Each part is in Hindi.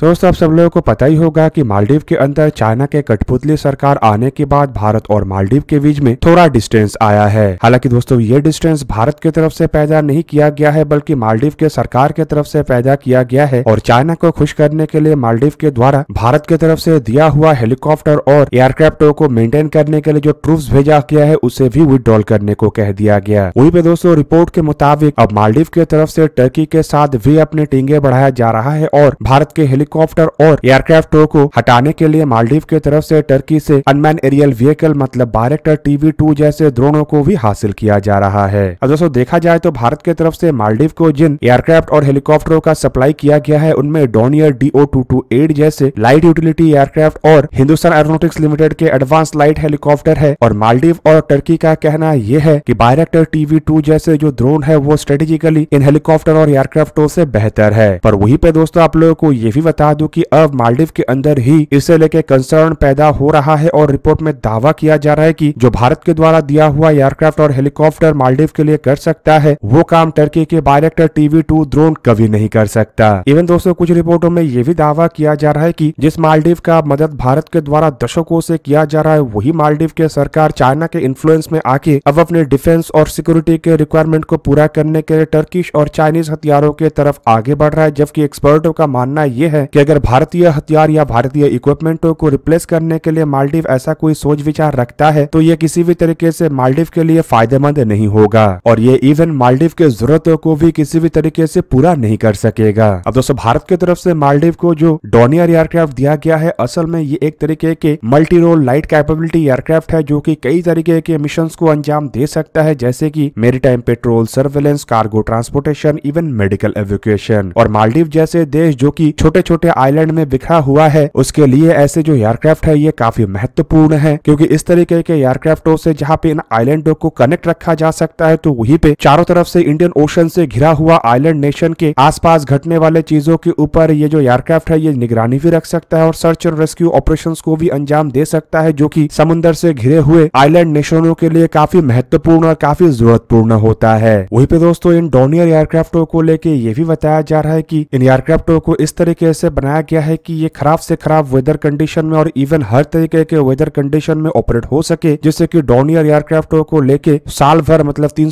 तो दोस्तों आप सब लोगों को पता ही होगा कि मालदीव के अंदर चाइना के कठपुतली सरकार आने के बाद भारत और मालदीव के बीच में थोड़ा डिस्टेंस आया है हालांकि दोस्तों ये डिस्टेंस भारत की तरफ से पैदा नहीं किया गया है बल्कि मालदीव के सरकार के तरफ से पैदा किया गया है और चाइना को खुश करने के लिए मालदीव के द्वारा भारत की तरफ से दिया हुआ हेलीकॉप्टर और एयरक्राफ्टों को मेंटेन करने के लिए जो ट्रूफ भेजा गया है उसे भी विड्रॉल करने को कह दिया गया वही पे दोस्तों रिपोर्ट के मुताबिक अब मालदीव की तरफ से टर्की के साथ भी अपने टींगे बढ़ाया जा रहा है और भारत के हेली हेलीकॉप्टर और टो को हटाने के लिए मालदीव की तरफ से टर्की से अनमैन एरियल व्हीकल मतलब बायरेक्टर टीवी टू जैसे ड्रोनों को भी हासिल किया जा रहा है और दोस्तों देखा जाए तो भारत की तरफ से मालदीव को जिन एयरक्राफ्ट और हेलीकॉप्टरों का सप्लाई किया गया है उनमें Dornier D O two two light utility aircraft और हिंदुस्तान एरोनोटिक्स लिमिटेड के एडवांस लाइट हेलीकॉप्टर है और मालदीव और टर्की का कहना यह है की बायरेक्टर टीवी टू जैसे जो ड्रोन है वो स्ट्रेटेजिकली इन हेलीकॉप्टर और एयरक्राफ्टों से बेहतर है पर वही पे दोस्तों आप लोगों को ये भी बता दूं कि अब मालदीव के अंदर ही इसे लेके कंसर्न पैदा हो रहा है और रिपोर्ट में दावा किया जा रहा है कि जो भारत के द्वारा दिया हुआ एयरक्राफ्ट और हेलीकॉप्टर मालदीव के लिए कर सकता है वो काम टर्की के बायरेक्टर टीवी टू ड्रोन कभी नहीं कर सकता इवन दोस्तों कुछ रिपोर्टों में ये भी दावा किया जा रहा है की जिस मालदीव का मदद भारत के द्वारा दशकों से किया जा रहा है वही मालदीव के सरकार चाइना के इन्फ्लुएंस में आके अब अपने डिफेंस और सिक्योरिटी के रिक्वायरमेंट को पूरा करने के लिए टर्किश और चाइनीज हथियारों के तरफ आगे बढ़ रहा है जबकि एक्सपर्टों का मानना यह है कि अगर भारतीय हथियार या भारतीय इक्विपमेंटों को रिप्लेस करने के लिए मालदीव ऐसा कोई सोच विचार रखता है तो ये किसी भी तरीके से मालदीव के लिए फायदेमंद नहीं होगा और ये इवन मालदीव के जरूरतों को भी किसी भी तरीके से पूरा नहीं कर सकेगा अब दोस्तों भारत की तरफ से मालदीव को जो डोनियर एयरक्राफ्ट दिया गया है असल में ये एक तरीके के multi role light capability aircraft है जो की कई तरीके के मिशन को अंजाम दे सकता है जैसे की time patrol surveillance cargo transportation even medical evacuation और मालदीव जैसे देश जो की छोटे छोटे छोटे आइलैंड में बिखरा हुआ है उसके लिए ऐसे जो एयरक्राफ्ट है ये काफी महत्वपूर्ण है क्योंकि इस तरीके के एयरक्राफ्टों से जहाँ पे इन आइलैंडों को कनेक्ट रखा जा सकता है तो वहीं पे चारों तरफ से इंडियन ओशन से घिरा हुआ आइलैंड नेशन के आसपास घटने वाले चीजों के ऊपर ये जो एयरक्राफ्ट है ये निगरानी भी रख सकता है और सर्च एंड रेस्क्यू ऑपरेशन को भी अंजाम दे सकता है जो की समुन्दर से घिरे हुए आईलैंड नेशनों के लिए काफी महत्वपूर्ण और काफी जरूरतपूर्ण होता है वही पे दोस्तों इन डोनियर एयरक्राफ्टों को लेके ये भी बताया जा रहा है की इन एयरक्राफ्टों को इस तरीके से से बनाया गया है कि ये खराब से खराब वेदर कंडीशन में और इवन हर तरीके के वेदर कंडीशन में ऑपरेट हो सके जिससे कि डोनियर एयरक्राफ्टों को लेके साल भर मतलब तीन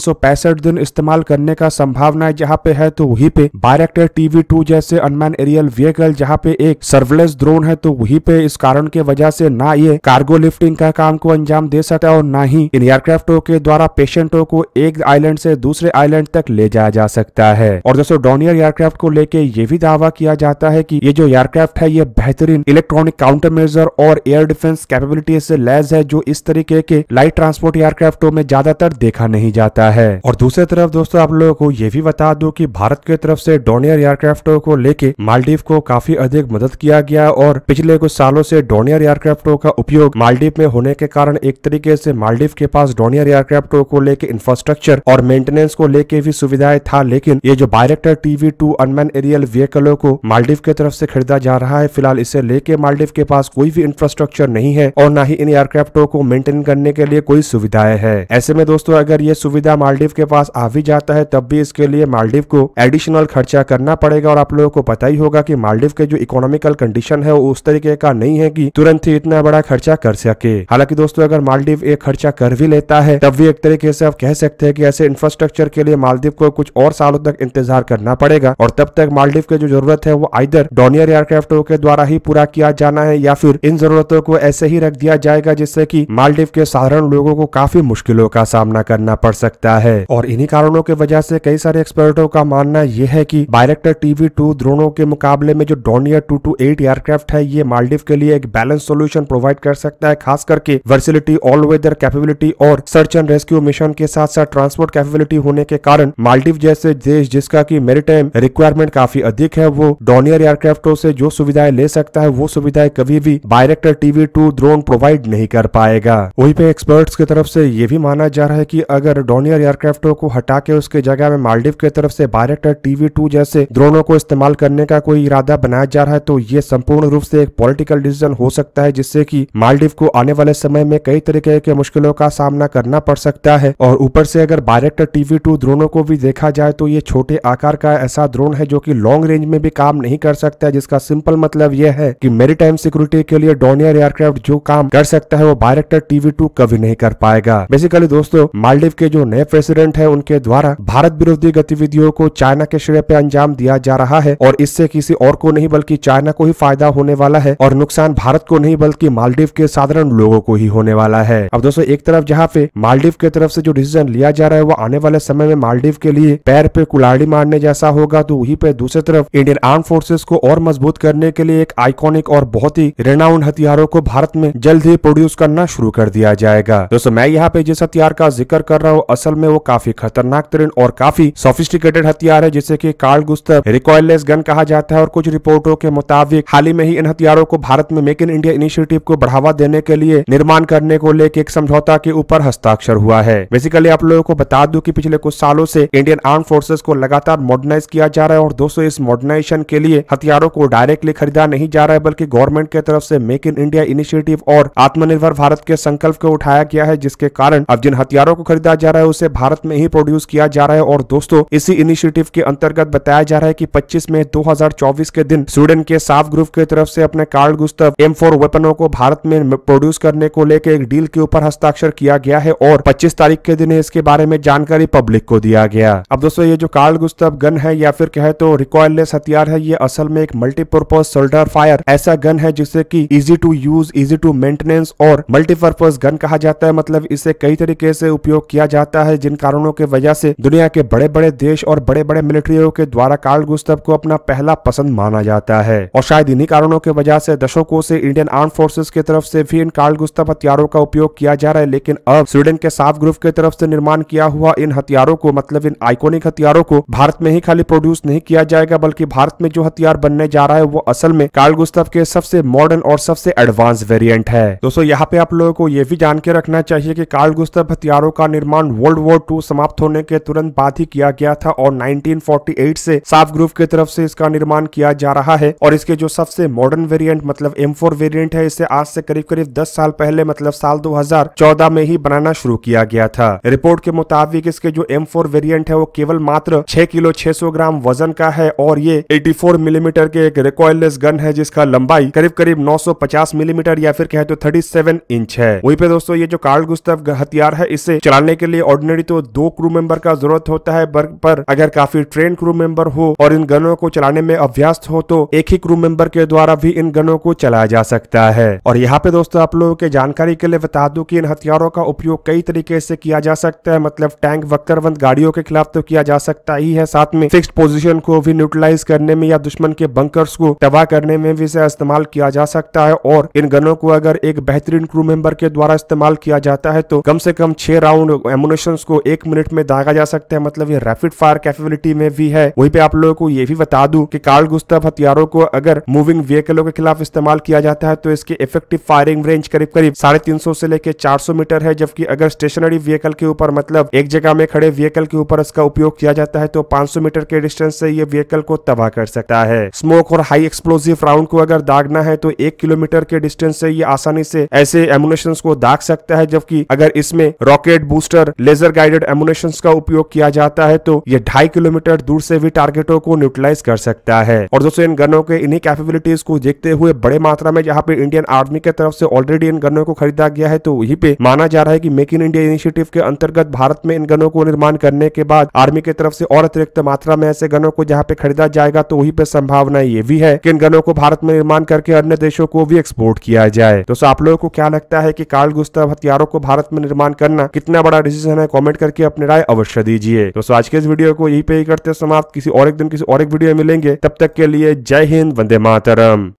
दिन इस्तेमाल करने का संभावना जहाँ पे है तो वही पे बायरेक्टर टीवी टू जैसे अनमैन एरियल व्हीकल जहाँ पे एक सर्वलेस ड्रोन है तो वही पे इस कारण के वजह से ना ये कार्गो लिफ्टिंग का काम को अंजाम दे सकता है और ना ही इन एयरक्राफ्टों के द्वारा पेशेंटों को एक आइलैंड से दूसरे आइलैंड तक ले जाया जा सकता है और दोस्तों डॉनियर एयरक्राफ्ट को लेके ये भी दावा किया जाता है कि कि ये जो एयरक्राफ्ट है ये बेहतरीन इलेक्ट्रॉनिक काउंटर मेजर और एयर डिफेंस कैपेबिलिटी से लैस है जो इस तरीके के लाइट ट्रांसपोर्ट एयरक्राफ्टों में ज्यादातर देखा नहीं जाता है और दूसरी तरफ दोस्तों आप लोगों को ये भी बता दो की भारत की तरफ से डोनियर एयरक्राफ्टों को लेके मालदीव को काफी अधिक मदद किया गया और पिछले कुछ सालों से डोनियर एयरक्राफ्टों का उपयोग मालदीव में होने के कारण एक तरीके से मालदीव के पास डोनियर एयरक्राफ्टों को लेके इंफ्रास्ट्रक्चर और मेंटेनेंस को लेके भी सुविधाएं था लेकिन ये जो Bayraktar TV two unmanned aerial व्हीकलों को मालदीव के तरफ तरफ से खरीदा जा रहा है फिलहाल इसे लेके मालदीव के पास कोई भी इंफ्रास्ट्रक्चर नहीं है और न ही इन एयरक्राफ्टो को मेंटेन करने के लिए कोई सुविधाएं है ऐसे में दोस्तों अगर ये सुविधा मालदीव के पास आ भी जाता है तब भी इसके लिए मालदीव को एडिशनल खर्चा करना पड़ेगा और आप लोगों को पता ही होगा की मालदीव के जो इकोनॉमिकल कंडीशन है वो उस तरीके का नहीं है की तुरंत ही इतना बड़ा खर्चा कर सके हालांकि दोस्तों अगर मालदीव एक खर्चा कर भी लेता है तब भी एक तरीके से आप कह सकते हैं कि ऐसे इंफ्रास्ट्रक्चर के लिए मालदीव को कुछ और सालों तक इंतजार करना पड़ेगा और तब तक मालदीव की जो जरूरत है वो आइदर डॉनियर एयरक्राफ्टों के द्वारा ही पूरा किया जाना है या फिर इन जरूरतों को ऐसे ही रख दिया जाएगा जिससे की मालदीव के साधारण लोगों को काफी मुश्किलों का सामना करना पड़ सकता है और इन्हीं कारणों की वजह से कई सारे एक्सपर्टों का मानना यह है की डायरेक्टर टीवी टू ड्रोनों के मुकाबले में जो Dornier two two eight aircraft है ये मालदीव के लिए एक बैलेंस सोल्यूशन प्रोवाइड कर सकता है खास करके वर्सिलिटी ऑल वेदर कैपेबिलिटी और सर्च एंड रेस्क्यू मिशन के साथ साथ ट्रांसपोर्ट कैपेबिलिटी होने के कारण मालदीव जैसे देश जिसका की मेरी रिक्वायरमेंट काफी अधिक है वो डॉनियर एयरक्राफ्ट एयरक्राफ्टों से जो सुविधाएं ले सकता है वो सुविधाएं कभी भी Bayraktar TV two drone provide नहीं कर पाएगा वहीं पे एक्सपर्ट्स की तरफ से ये भी माना जा रहा है की अगर डोनियर एयरक्राफ्टों को हटा के उसके जगह में मालदीव की तरफ से बायरेक्टर टीवी टू जैसे ड्रोनों को इस्तेमाल करने का कोई इरादा बनाया जा रहा है तो ये संपूर्ण रूप से एक पॉलिटिकल डिसीजन हो सकता है जिससे कि मालदीव को आने वाले समय में कई तरीके के मुश्किलों का सामना करना पड़ सकता है और ऊपर से अगर बायरेक्टर टीवी टू ड्रोनों को भी देखा जाए तो ये छोटे आकार का ऐसा ड्रोन है जो की लॉन्ग रेंज में भी काम नहीं कर सकता सकता है जिसका सिंपल मतलब यह है कि मेरी टाइम सिक्योरिटी के लिए डोनियर एयरक्राफ्ट जो काम कर सकता है वो बायरेक्टर टीवी टू कभी नहीं कर पाएगा बेसिकली दोस्तों मालदीव के जो नए प्रेसिडेंट है उनके द्वारा भारत विरोधी गतिविधियों को चाइना के श्रेय पे अंजाम दिया जा रहा है और इससे किसी और को नहीं बल्कि चाइना को ही फायदा होने वाला है और नुकसान भारत को नहीं बल्कि मालदीव के साधारण लोगों को ही होने वाला है अब दोस्तों एक तरफ जहाँ पे मालदीव के तरफ से जो डिसीजन लिया जा रहा है वो आने वाले समय में मालदीव के लिए पैर पे कुलाड़ी मारने जैसा होगा तो वहीं पे दूसरी तरफ इंडियन आर्म फोर्सेस को और मजबूत करने के लिए एक आइकॉनिक और बहुत ही रेनाउंड हथियारों को भारत में जल्द ही प्रोड्यूस करना शुरू कर दिया जाएगा दोस्तों मैं यहाँ पे जिस हथियार का जिक्र कर रहा हूँ असल में वो काफी खतरनाक तरीन और काफी सोफिस्टिकेटेड हथियार है जिसे की कार्ड गुस्त रिकॉयलेस गन कहा जाता है और कुछ रिपोर्टों के मुताबिक हाल ही में ही इन हथियारों को भारत में मेक इन इंडिया इनिशिएटिव को बढ़ावा देने के लिए निर्माण करने को लेकर एक समझौता के ऊपर हस्ताक्षर हुआ है बेसिकली आप लोगों को बता दू की पिछले कुछ सालों से इंडियन आर्म फोर्सेस को लगातार मॉडर्नाइज किया जा रहा है और दोस्तों इस मॉडर्नाइजेशन के लिए हथियार हथियारों को डायरेक्टली खरीदा नहीं जा रहा है बल्कि गवर्नमेंट के तरफ से मेक इन इंडिया इनिशिएटिव और आत्मनिर्भर भारत के संकल्प को उठाया गया है जिसके कारण अब जिन हथियारों को खरीदा जा रहा है उसे भारत में ही प्रोड्यूस किया जा रहा है और दोस्तों इसी इनिशिएटिव के अंतर्गत बताया जा रहा है की पच्चीस मई दो के दिन स्वीडन के साफ ग्रुप की तरफ ऐसी अपने कार्ल गुस्तव एम वेपनों को भारत में प्रोड्यूस करने को लेकर एक डील के ऊपर हस्ताक्षर किया गया है और पच्चीस तारीख के दिन इसके बारे में जानकारी पब्लिक को दिया गया अब दोस्तों ये जो कार्ल गुस्तव गन है या फिर कहे तो रिकॉयलेस हथियार है ये असल में एक मल्टीपर्पज सोल्डर फायर ऐसा गन है जिसे की easy to use easy to maintenance और मल्टीपर्पज गन कहा जाता है मतलब इसे कई तरीके से उपयोग किया जाता है जिन कारणों की वजह से दुनिया के बड़े बड़े देश और बड़े बड़े मिलिट्रियों के द्वारा कार्ल गुस्तव को अपना पहला पसंद माना जाता है और शायद इन्हीं कारणों की वजह से दशकों से इंडियन आर्म फोर्सेज की तरफ से भी इन कार्ल गुस्तव हथियारों का उपयोग किया जा रहा है लेकिन अब स्वीडन के साफ ग्रुप की तरफ से निर्माण किया हुआ इन हथियारों को मतलब इन आइकोनिक हथियारों को भारत में ही खाली प्रोड्यूस नहीं किया जाएगा बल्कि भारत में जो हथियार बनने जा रहा है वो असल में कार्ल गुस्तव के सबसे मॉडर्न और सबसे एडवांस वेरिएंट है दोस्तों यहाँ पे आप लोगों को ये भी जान के रखना चाहिए कि कार्ल गुस्तव हथियारों का निर्माण वर्ल्ड वॉर टू समाप्त होने के तुरंत बाद ही किया गया था और नाइनटीन से साफ ग्रुप की तरफ से इसका निर्माण किया जा रहा है और इसके जो सबसे मॉडर्न वेरियंट मतलब एम फोर है इसे आज से करीब करीब दस साल पहले मतलब साल दो में ही बनाना शुरू किया गया था रिपोर्ट के मुताबिक इसके जो एम फोर है वो केवल मात्र छह किलो सौ ग्राम वजन का है और ये 84 मिलीमीटर मिलीमीटर के एक रिकॉयलेस गन है जिसका लंबाई करीब करीब 950 मिलीमीटर या फिर कहे तो 37 इंच है वहीं पे दोस्तों ये जो कार्ल गुस्तव हथियार है इसे चलाने के लिए ऑर्डिनरी तो दो क्रू मेंबर का जरूरत होता है पर अगर काफी ट्रेन क्रू मेंबर हो और इन गनों को चलाने में अभ्यास्त हो तो एक ही क्रू मेंबर के द्वारा भी इन गनों को चलाया जा सकता है और यहाँ पे दोस्तों आप लोगों के जानकारी के लिए बता दू की इन हथियारों का उपयोग कई तरीके से किया जा सकता है मतलब टैंक वक्तरबंद गाड़ियों के खिलाफ तो किया जा सकता ही है साथ में फिक्स पोजिशन को भी न्यूट्रलाइज करने में या दुश्मन के के बंकर्स को तबाह करने में भी इसे इस्तेमाल किया जा सकता है और इन गनों को अगर एक बेहतरीन क्रू मेंबर के द्वारा इस्तेमाल किया जाता है तो कम से कम छह राउंड एमुनेशन को एक मिनट में दागा जा सकता है मतलब ये रैपिड फायर कैपेबिलिटी में भी है वही पे आप लोगों को ये भी बता दू की कार्ड गुस्तव हथियारों को अगर मूविंग व्हीकलों के खिलाफ इस्तेमाल किया जाता है तो इसके इफेक्टिव फायरिंग रेंज करीब करीब साढ़े तीन सौ से लेकर चार सौ मीटर है जबकि अगर स्टेशनरी व्हीकल के ऊपर मतलब एक जगह में खड़े व्हीकल के ऊपर इसका उपयोग किया जाता है तो 500 मीटर के डिस्टेंस से ये व्हीकल को तबाह कर सकता है स्मोक और हाई एक्सप्लोजिव राउंड को अगर दागना है तो एक किलोमीटर के डिस्टेंस से ये आसानी से ऐसे एमुनेशन को दाग सकता है जबकि अगर इसमें rocket booster laser guided ammunition का उपयोग किया जाता है तो ये ढाई किलोमीटर दूर से भी टारगेटों को न्यूट्रलाइज कर सकता है और दोस्तों इन गनों के इन्हीं कैपेबिलिटीज को देखते हुए बड़े मात्रा में जहाँ पे इंडियन आर्मी के तरफ से ऑलरेडी इन गनों को खरीदा गया है तो वही पे माना जा रहा है की मेक इन इंडिया इनिशियटिव के अंतर्गत भारत में इन गनों को निर्माण करने के बाद आर्मी की तरफ से और अतिरिक्त मात्रा में ऐसे गनों को जहाँ पे खरीदा जाएगा तो वही पे संभाव संभावना ये भी है कि इन गनों को भारत में निर्माण करके अन्य देशों को भी एक्सपोर्ट किया जाए दोस्तों आप लोगों को क्या लगता है की कार्ल गुस्ताव हथियारों को भारत में निर्माण करना कितना बड़ा डिसीजन है कॉमेंट करके अपनी राय अवश्य दीजिए दोस्तों आज के इस वीडियो को यही पे ही करते समाप्त किसी और एक दिन किसी और एक वीडियो मिलेंगे तब तक के लिए जय हिंद वंदे मातरम